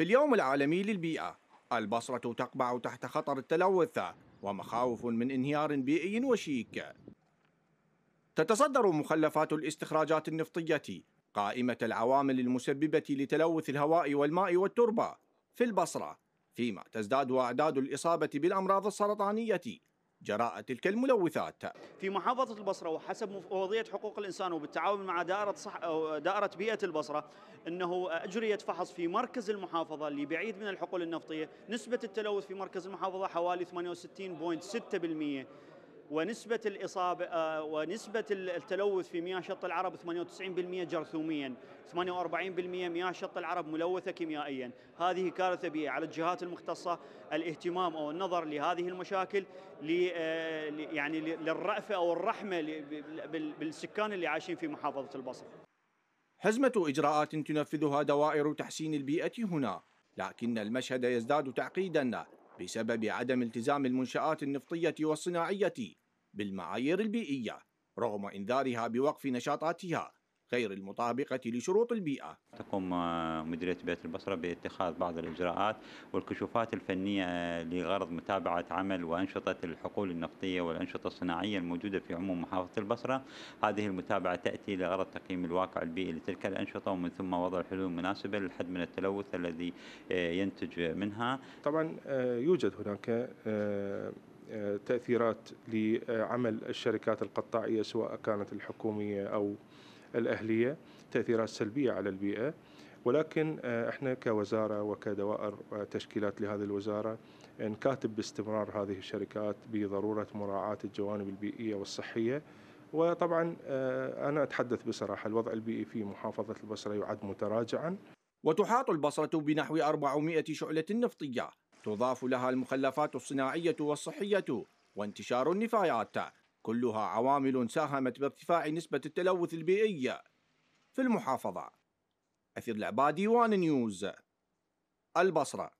في اليوم العالمي للبيئة البصرة تقبع تحت خطر التلوث ومخاوف من انهيار بيئي وشيك تتصدر مخلفات الاستخراجات النفطية قائمة العوامل المسببة لتلوث الهواء والماء والتربة في البصرة فيما تزداد أعداد الإصابة بالأمراض السرطانية جراء تلك الملوثات في محافظة البصرة وحسب مفوضية حقوق الإنسان وبالتعاون مع دائرة, صح... دائرة بيئة البصرة أنه أجريت فحص في مركز المحافظة اللي بعيد من الحقول النفطية نسبة التلوث في مركز المحافظة حوالي 68.6% ونسبة الإصابة آه، ونسبة التلوث في مياه شط العرب 98% جرثوميا 48% مياه شط العرب ملوثة كيميائيا هذه كارثة بيئة على الجهات المختصة الاهتمام أو النظر لهذه المشاكل آه، يعني للرأفة أو الرحمة بالسكان اللي عايشين في محافظة البصرة حزمة إجراءات تنفذها دوائر تحسين البيئة هنا لكن المشهد يزداد تعقيدا بسبب عدم التزام المنشآت النفطية والصناعية بالمعايير البيئية رغم إنذارها بوقف نشاطاتها غير المطابقة لشروط البيئة تقوم آه، مديرية بيت البصرة باتخاذ بعض الإجراءات والكشوفات الفنية لغرض متابعة عمل وأنشطة الحقول النفطية والأنشطة الصناعية الموجودة في عموم محافظة البصرة هذه المتابعة تأتي لغرض تقييم الواقع البيئي لتلك الأنشطة ومن ثم وضع الحلول المناسبة للحد من التلوث الذي آه، ينتج منها طبعا آه، يوجد هناك تأثيرات لعمل الشركات القطاعية سواء كانت الحكومية أو الأهلية تأثيرات سلبية على البيئة ولكن آه، احنا كوزاره وكدوائر آه، تشكيلات لهذه الوزاره نكاتب باستمرار هذه الشركات بضروره مراعاه الجوانب البيئيه والصحيه وطبعا آه، انا اتحدث بصراحه الوضع البيئي في محافظه البصره يعد متراجعا وتحاط البصره بنحو 400 شعله نفطيه تضاف لها المخلفات الصناعية والصحية وانتشار النفايات كلها عوامل ساهمت بارتفاع نسبة التلوث البيئي في المحافظة أثير العبادي وان نيوز البصرة